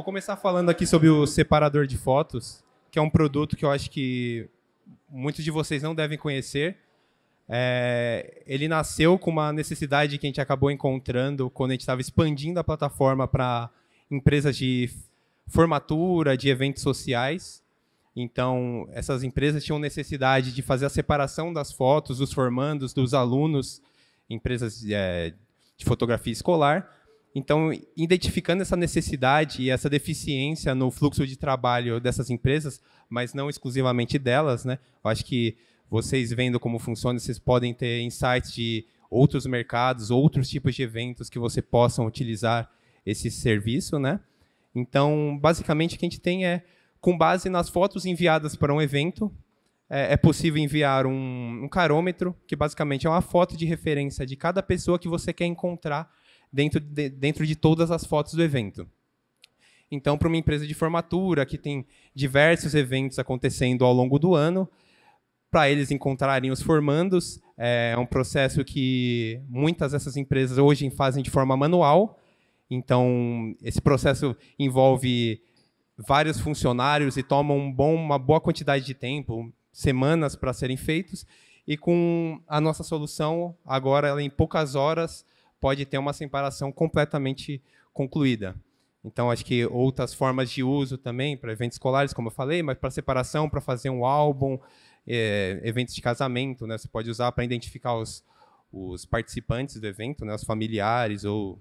Vou começar falando aqui sobre o separador de fotos, que é um produto que eu acho que muitos de vocês não devem conhecer. É, ele nasceu com uma necessidade que a gente acabou encontrando quando a gente estava expandindo a plataforma para empresas de formatura, de eventos sociais. Então, essas empresas tinham necessidade de fazer a separação das fotos dos formandos, dos alunos, empresas é, de fotografia escolar, então, identificando essa necessidade e essa deficiência no fluxo de trabalho dessas empresas, mas não exclusivamente delas, né? Eu acho que vocês vendo como funciona, vocês podem ter insights de outros mercados, outros tipos de eventos que você possam utilizar esse serviço, né? Então, basicamente, o que a gente tem é, com base nas fotos enviadas para um evento, é, é possível enviar um, um carômetro, que basicamente é uma foto de referência de cada pessoa que você quer encontrar dentro de, dentro de todas as fotos do evento. Então, para uma empresa de formatura que tem diversos eventos acontecendo ao longo do ano, para eles encontrarem os formandos, é um processo que muitas dessas empresas hoje fazem de forma manual. Então, esse processo envolve vários funcionários e toma um bom, uma boa quantidade de tempo, semanas para serem feitos. E com a nossa solução, agora ela é em poucas horas pode ter uma separação completamente concluída. Então, acho que outras formas de uso também para eventos escolares, como eu falei, mas para separação, para fazer um álbum, é, eventos de casamento, né? Você pode usar para identificar os, os participantes do evento, né? Os familiares ou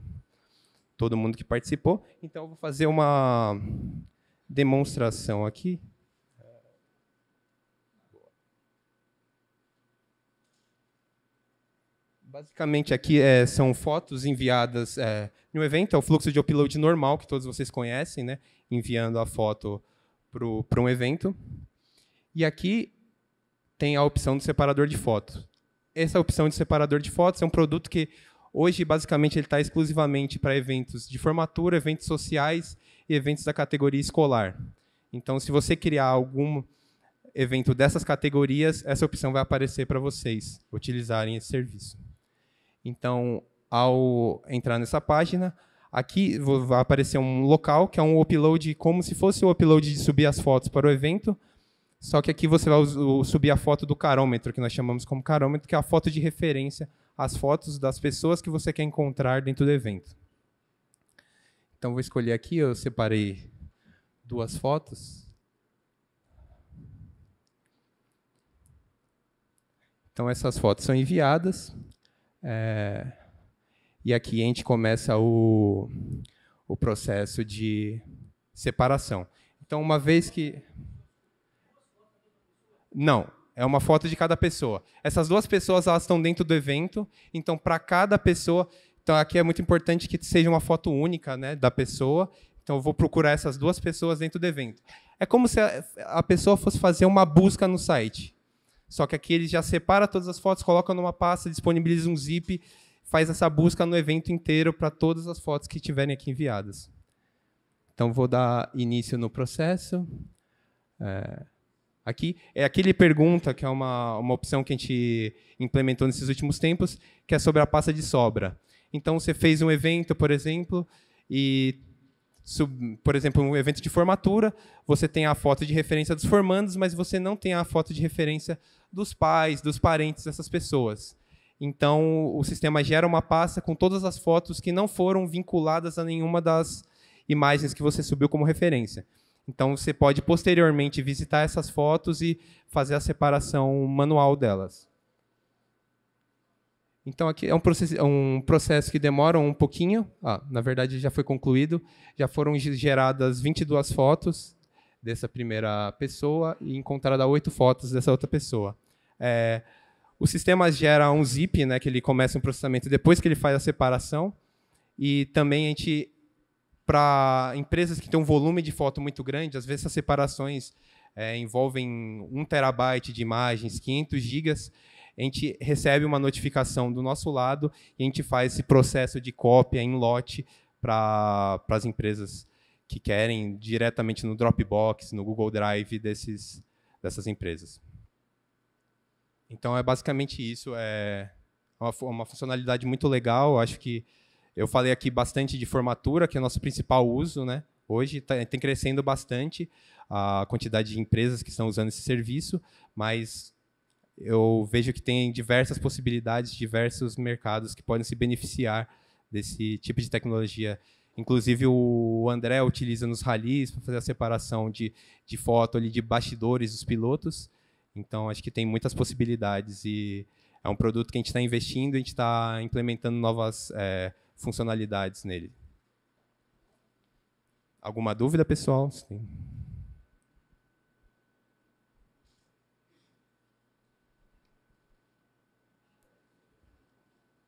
todo mundo que participou. Então, eu vou fazer uma demonstração aqui. Basicamente, aqui é, são fotos enviadas é, no evento, é o fluxo de upload normal que todos vocês conhecem, né? enviando a foto para um evento. E aqui tem a opção do separador de fotos. Essa opção de separador de fotos é um produto que hoje, basicamente, ele está exclusivamente para eventos de formatura, eventos sociais e eventos da categoria escolar. Então, se você criar algum evento dessas categorias, essa opção vai aparecer para vocês utilizarem esse serviço. Então, ao entrar nessa página, aqui vai aparecer um local que é um upload, como se fosse o upload de subir as fotos para o evento, só que aqui você vai subir a foto do carômetro, que nós chamamos como carômetro, que é a foto de referência, às fotos das pessoas que você quer encontrar dentro do evento. Então, vou escolher aqui, eu separei duas fotos. Então, essas fotos são enviadas. É, e aqui a gente começa o, o processo de separação. Então, uma vez que. Não, é uma foto de cada pessoa. Essas duas pessoas elas estão dentro do evento, então, para cada pessoa. Então, aqui é muito importante que seja uma foto única né, da pessoa. Então, eu vou procurar essas duas pessoas dentro do evento. É como se a, a pessoa fosse fazer uma busca no site. Só que aqui ele já separa todas as fotos, coloca numa pasta, disponibiliza um zip, faz essa busca no evento inteiro para todas as fotos que tiverem aqui enviadas. Então vou dar início no processo. É, aqui é aquele pergunta que é uma, uma opção que a gente implementou nesses últimos tempos, que é sobre a pasta de sobra. Então você fez um evento, por exemplo, e por exemplo, um evento de formatura, você tem a foto de referência dos formandos, mas você não tem a foto de referência dos pais, dos parentes dessas pessoas. Então, o sistema gera uma pasta com todas as fotos que não foram vinculadas a nenhuma das imagens que você subiu como referência. Então, você pode posteriormente visitar essas fotos e fazer a separação manual delas. Então, aqui é um processo, é um processo que demora um pouquinho. Ah, na verdade, já foi concluído. Já foram geradas 22 fotos dessa primeira pessoa e encontrada oito fotos dessa outra pessoa. É, o sistema gera um zip, né, que ele começa um processamento depois que ele faz a separação. E também a gente, para empresas que têm um volume de foto muito grande, às vezes essas separações é, envolvem um terabyte de imagens, 500 gigas a gente recebe uma notificação do nosso lado e a gente faz esse processo de cópia em lote para as empresas que querem diretamente no Dropbox, no Google Drive desses, dessas empresas. Então é basicamente isso. É uma, uma funcionalidade muito legal. Acho que eu falei aqui bastante de formatura, que é o nosso principal uso, né? Hoje tá, tem crescendo bastante a quantidade de empresas que estão usando esse serviço, mas eu vejo que tem diversas possibilidades, diversos mercados que podem se beneficiar desse tipo de tecnologia. Inclusive, o André utiliza nos ralis para fazer a separação de, de foto ali de bastidores dos pilotos. Então, acho que tem muitas possibilidades e é um produto que a gente está investindo, a gente está implementando novas é, funcionalidades nele. Alguma dúvida, pessoal? Sim.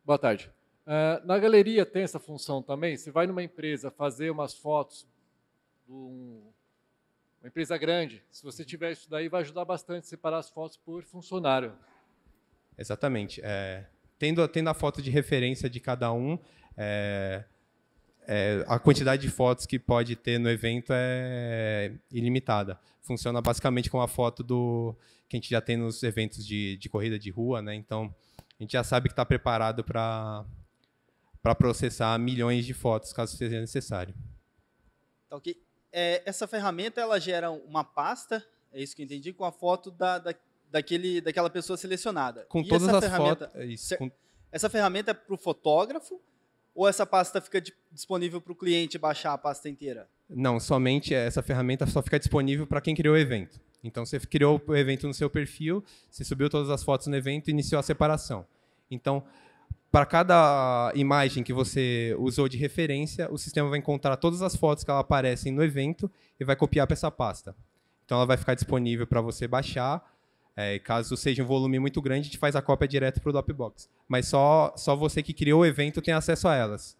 Boa tarde. Uh, na galeria tem essa função também? Você vai numa empresa fazer umas fotos de um, uma empresa grande, se você tiver isso daí, vai ajudar bastante a separar as fotos por funcionário. Exatamente. É, tendo, tendo a foto de referência de cada um, é, é, a quantidade de fotos que pode ter no evento é ilimitada. Funciona basicamente com a foto do que a gente já tem nos eventos de, de corrida de rua, né? Então, a gente já sabe que está preparado para para processar milhões de fotos, caso seja necessário. Tá ok. É, essa ferramenta ela gera uma pasta, é isso que eu entendi, com a foto da, da, daquele, daquela pessoa selecionada. Com e todas as fotos. É com... Essa ferramenta é para o fotógrafo ou essa pasta fica disponível para o cliente baixar a pasta inteira? Não, somente essa ferramenta só fica disponível para quem criou o evento. Então você criou o evento no seu perfil, você subiu todas as fotos no evento e iniciou a separação. Então, para cada imagem que você usou de referência, o sistema vai encontrar todas as fotos que aparecem no evento e vai copiar para essa pasta. Então ela vai ficar disponível para você baixar. É, caso seja um volume muito grande, a gente faz a cópia direto para o Dropbox. Mas só, só você que criou o evento tem acesso a elas.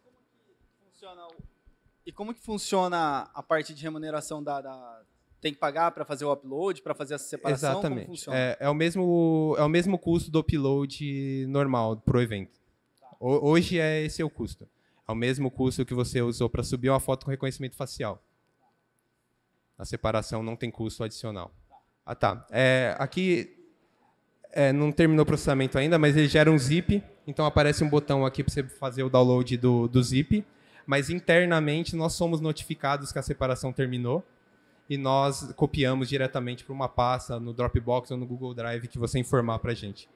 E como que funciona a parte de remuneração da, da tem que pagar para fazer o upload, para fazer essa separação? Exatamente. Como funciona? É, é, o mesmo, é o mesmo custo do upload normal para o evento. Tá. hoje é esse é o custo. É o mesmo custo que você usou para subir uma foto com reconhecimento facial. A separação não tem custo adicional. Ah, tá. É, aqui é, não terminou o processamento ainda, mas ele gera um zip. Então aparece um botão aqui para você fazer o download do, do zip. Mas internamente nós somos notificados que a separação terminou e nós copiamos diretamente para uma pasta no Dropbox ou no Google Drive que você informar para a gente.